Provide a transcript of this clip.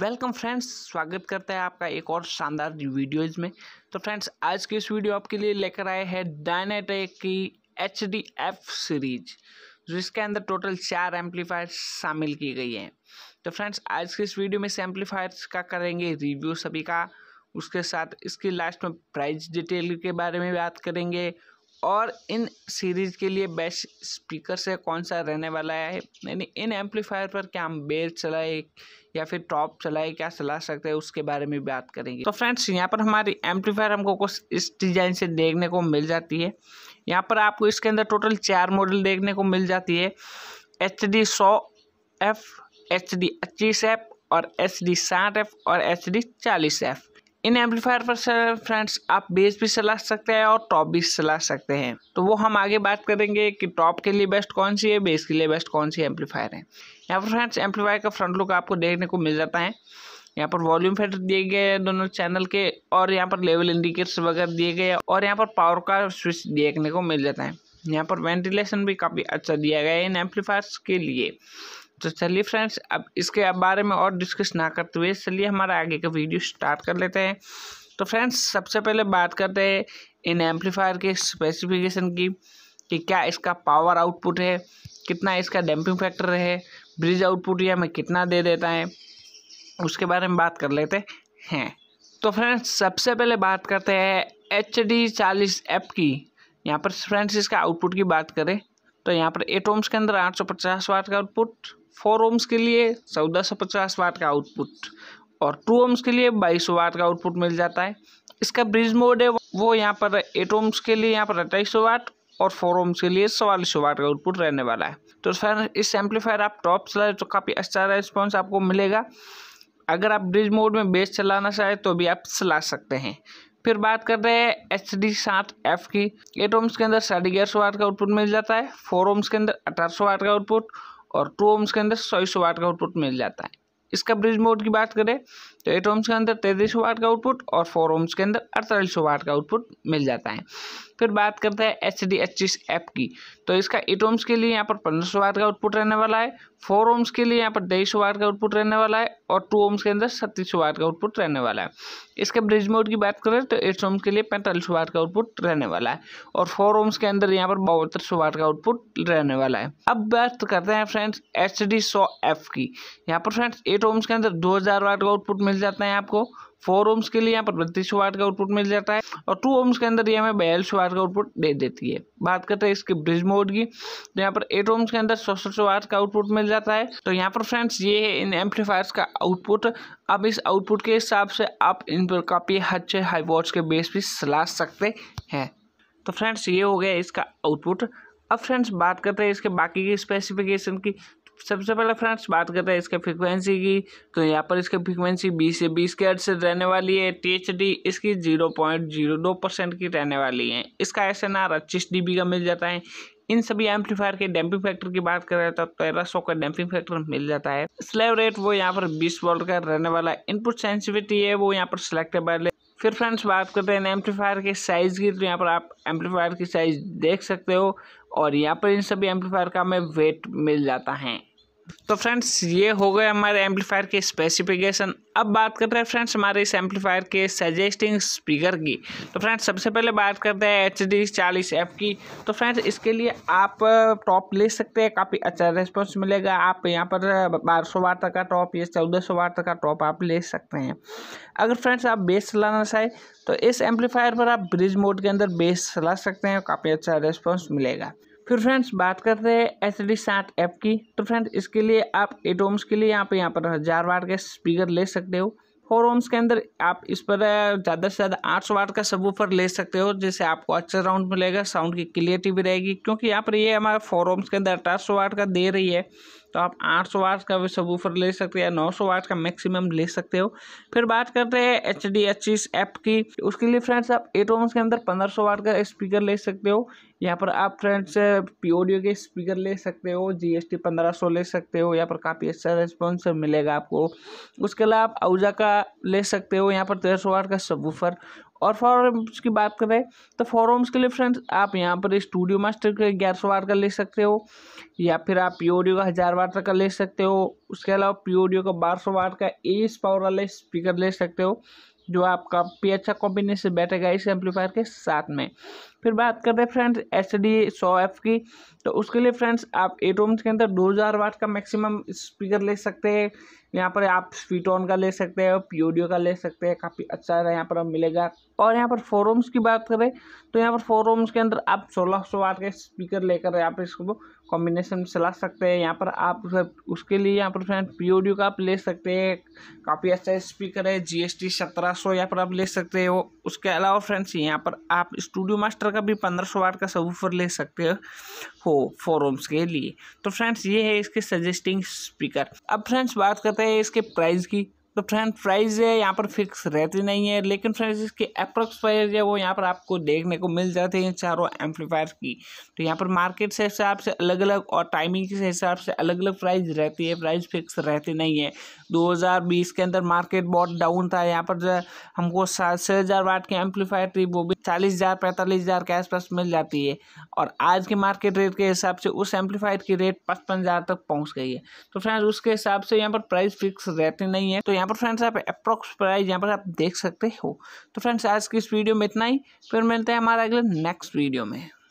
welcome friends स्वागत करता है आपका एक और शानदार वीडियोज़ में तो फ्रेंड्स आज की इस वीडियो आपके लिए लेकर आए हैं डायनाटेक की एच डी एफ सीरीज जिसके अंदर टोटल चार एम्पलीफायर शामिल की गई हैं तो फ्रेंड्स आज के इस वीडियो में इस एम्पलीफायर्स का करेंगे रिव्यू सभी का उसके साथ इसकी लास्ट में प्राइस डिटेल के बारे में बात करेंगे और इन सीरीज़ के लिए बेस्ट स्पीकर से कौन सा रहने वाला है यानी इन एम्पलीफायर पर क्या हम बेस चलाए या फिर टॉप चलाए क्या चला सकते हैं उसके बारे में बात करेंगे तो फ्रेंड्स यहाँ पर हमारी एम्पलीफायर हमको कुछ इस डिज़ाइन से देखने को मिल जाती है यहाँ पर आपको इसके अंदर टोटल चार मॉडल देखने को मिल जाती है एच डी सौ एफ एच डी पच्चीस एफ और एच डी साठ एफ और एच डी चालीस एफ इन एम्पलीफायर पर फ्रेंड्स आप बेस भी चला सकते हैं और टॉप भी चला सकते हैं तो वो हम आगे बात करेंगे कि टॉप के लिए बेस्ट कौन सी है बेस के लिए बेस्ट कौन सी एम्पलीफायर है यहाँ पर फ्रेंड्स एम्पलीफायर का फ्रंट लुक आपको देखने को मिल जाता है यहाँ पर वॉल्यूम फेट दिए गए हैं दोनों चैनल के और यहाँ पर लेवल इंडिकेटर्स वगैरह दिए गए हैं और यहाँ पर पावर का स्विच देखने को मिल जाता है यहाँ पर वेंटिलेशन भी काफ़ी अच्छा दिया गया है इन एम्पलीफायर्स के लिए तो चलिए फ्रेंड्स अब इसके बारे में और डिस्कस ना करते हुए चलिए हमारा आगे का वीडियो स्टार्ट कर लेते हैं तो फ्रेंड्स सबसे पहले बात करते हैं इन एम्पलीफायर के स्पेसिफिकेशन की कि क्या इसका पावर आउटपुट है कितना इसका डैम्पिंग फैक्टर है ब्रिज आउटपुट या हमें कितना दे देता है उसके बारे में बात कर लेते हैं तो फ्रेंड्स सबसे पहले बात करते हैं एच डी चालीस एप की यहाँ पर फ्रेंड्स इसका आउटपुट की बात करें तो यहाँ पर एटोम्स के अंदर आठ सौ पचास वाट का आउटपुट फोर ओम्स के लिए चौदह सौ पचास वाट का आउटपुट और टू ओम्स के लिए बाईस वाट का आउटपुट मिल जाता है इसका ब्रिज मोड है वो यहाँ पर एट ओम्स के लिए यहाँ पर अट्ठाईस वाट और फोर ओम्स के लिए चवालीस वाट का आउटपुट रहने वाला है तो सर इस एम्पलीफायर आप टॉप चलाए तो काफ़ी अच्छा रिस्पॉन्स आपको मिलेगा अगर आप ब्रिज मोड में बेस चलाना चाहें तो भी आप चला सकते हैं फिर बात कर रहे हैं एच डी सात एफ की एट ओम्स के अंदर साढ़े ग्यारह सौ वाट का आउटपुट मिल जाता है फोर ओम्स के अंदर अठारह सौ वाट का आउटपुट और टू ओम्स के अंदर सौ सौ वाट का आउटपुट मिल जाता है इसका ब्रिज मोड की बात करें तो एट ओम्स के अंदर तैंतीस वाट का आउटपुट और फोर ओम्स के अंदर अड़तालीस वाट का आउटपुट मिल जाता है फिर बात करते हैं एच डी एच एप की तो इसका एट ओम्स के लिए यहाँ पर पंद्रह सौ वाट का आउटपुट रहने वाला है फोर ओम्स के लिए यहाँ पर तेईस वाट का आउटपुट रहने वाला है और टू ओम्स के अंदर छत्तीस वाट का आउटपुट रहने वाला है इसके ब्रिज मोड की बात करें तो एट ओम्स के लिए पैंतालीस वाट का आउटपुट रहने वाला है और फोर ओम्स के अंदर यहाँ पर बहत्तर सौ वाट का आउटपुट रहने वाला है अब बात करते हैं फ्रेंड्स एच डी सौ एफ की यहाँ पर फ्रेंड्स एट एट ओम्स के अंदर 2000 हज़ार वाट का आउटपुट मिल जाता है आपको फोर ओम्स के लिए यहाँ पर बत्तीस वाट का आउटपुट मिल जाता है और टू ओम्स के अंदर ये हमें बयालीस वाट का आउटपुट दे देती है बात करते हैं इसके ब्रिज मोड की तो यहाँ पर एट ओम्स के अंदर सौ वाट का आउटपुट मिल जाता है तो यहाँ पर फ्रेंड्स ये है इन एम्पलीफायर्स का आउटपुट अब इस आउटपुट के हिसाब से आप इन पर काफ़ी अच्छे हाई वॉट्स के बेस भी सला सकते हैं तो फ्रेंड्स ये हो गया इसका आउटपुट अब फ्रेंड्स बात करते हैं इसके बाकी की स्पेसिफिकेशन की सबसे पहले फ्रेंड्स बात करते हैं इसके फ्रिक्वेंसी की तो यहाँ पर इसकी फ्रिक्वेंसी 20 से 20 के से रहने वाली है टी इसकी 0.02 परसेंट की रहने वाली है इसका एस एन आर अच्छी डी का मिल जाता है इन सभी एम्पलीफायर के डैम्पिंग फैक्टर की बात करें तो तेरह सौ का डैम्पिंग फैक्टर मिल जाता है स्लेव रेट वो यहाँ पर 20 वोल्ट का रहने वाला इनपुट सेंसिटिविटी है वो यहाँ पर सिलेक्टेबल है फिर फ्रेंड्स बात करते हैं एम्पलीफायर के साइज़ की तो यहाँ पर आप एम्पलीफायर की साइज़ देख सकते हो और यहाँ पर इन सभी एम्पलीफायर का हमें वेट मिल जाता है तो फ्रेंड्स ये हो गए हमारे एम्पलीफायर के स्पेसिफिकेशन अब बात करते हैं फ्रेंड्स हमारे इस एम्पलीफायर के सजेस्टिंग स्पीकर की तो फ्रेंड्स सबसे पहले बात करते हैं एच डी चालीस एफ की तो फ्रेंड्स इसके लिए आप टॉप ले सकते हैं काफ़ी अच्छा रेस्पॉन्स मिलेगा आप यहाँ पर बारह सौ वाट का टॉप या चौदह सौ वाट का टॉप आप ले सकते हैं अगर फ्रेंड्स आप बेस चलाना चाहें तो इस एम्पलीफायर पर आप ब्रिज मोड के अंदर बेस चला सकते हैं काफ़ी अच्छा रेस्पॉन्स मिलेगा फिर फ्रेंड्स बात करते हैं एच डी साठ ऐप की तो फ्रेंड्स इसके लिए आप एट ओम्स के लिए यहाँ पे यहाँ पर हज़ार वाट का स्पीकर ले सकते हो फोर ओम्स के अंदर आप इस पर ज़्यादा से ज़्यादा आठ सौ वाट का सबवूफर ले सकते हो जिससे आपको अच्छा साउंड मिलेगा साउंड की क्लियरिटी भी रहेगी क्योंकि यहाँ पर ये हमारा फोर ओम्स के अंदर अठारह सौ वाट का दे रही है तो आप आठ सौ वाट का भी सबवूफर ले सकते हैं नौ सौ वाट का मैक्सिमम ले सकते हो फिर बात करते हैं एच डी एच ऐप की उसके लिए फ्रेंड्स आप एट ओम्स के अंदर पंद्रह सौ वाट का स्पीकर ले सकते हो यहाँ पर आप फ्रेंड्स पी ओडियो के स्पीकर ले सकते हो जी एस टी पंद्रह सौ ले सकते हो यहाँ पर काफ़ी अच्छा रिस्पॉन्स मिलेगा आपको उसके अलावा आप आउजा का ले सकते हो यहाँ पर तेरह सौ वाट का सबूफर और फॉरम्स की बात करें तो फॉरम्स के लिए फ्रेंड्स आप यहाँ पर स्टूडियो मास्टर के ग्यारह सौ वाट का ले सकते हो या फिर आप पी ओडियो का हज़ार वाट का ले सकते हो उसके अलावा पी ओडियो का बारह सौ वाट का एस पावर वाले स्पीकर ले सकते हो जो आपका पी अच्छा कॉम्बिनेशन बैठेगा इस एम्पलीफायर के साथ में फिर बात करते हैं फ्रेंड्स एस डी सौ एफ की तो उसके लिए फ्रेंड्स आप एट ओम्स के अंदर दो हज़ार वाट का मैक्सिमम स्पीकर ले सकते हैं यहाँ पर आप ऑन का ले सकते हैं पीओडियो का ले सकते हैं काफ़ी अच्छा है यहाँ पर मिलेगा और यहाँ पर फोर ओम्स की बात करें तो यहाँ पर फोर ओम्स के अंदर आप सोलह सौ वाट के स्पीकर लेकर आप इसको कॉम्बिनेशन चला सकते हैं यहाँ पर आप उसके लिए यहाँ पर फ्रेंड पी ओडियो का आप ले सकते हैं काफ़ी अच्छा स्पीकर है जी एस टी सत्रह सौ यहाँ पर आप ले सकते हो उसके अलावा फ्रेंड्स यहाँ पर आप स्टूडियो मास्टर का भी पंद्रह सौ वाट का सबूफर ले सकते हो फोर के लिए तो फ्रेंड्स ये है इसके सजेस्टिंग स्पीकर अब फ्रेंड्स बात करते हैं इसके प्राइस की तो फ्रेंड प्राइस है यहाँ पर फिक्स रहती नहीं है लेकिन फ्रेंड्स इसके अप्रोक्स प्राइस है वो यहाँ पर आपको देखने को मिल जाते हैं चारों एम्पलीफायर की तो यहाँ पर मार्केट से हिसाब से अलग अलग और टाइमिंग के हिसाब से अलग अलग प्राइस रहती है प्राइस फिक्स रहती नहीं है 2020 के अंदर मार्केट बहुत डाउन था यहाँ पर जो हमको छः हज़ार वाट की एम्पलीफायर थी वो भी चालीस हज़ार पैंतालीस हज़ार के आसपास मिल जाती है और आज के मार्केट रेट के हिसाब से उस एम्पलीफायर की रेट पचपन हज़ार तक पहुँच गई है तो फ्रेंड्स उसके हिसाब से यहाँ पर प्राइस फिक्स रहती नहीं है तो यहाँ पर फ्रेंड्स आप अप्रॉक्स प्राइस यहाँ पर आप देख सकते हो तो फ्रेंड्स आज की इस वीडियो में इतना ही फिर मिलते हैं हमारे अगले नेक्स्ट वीडियो में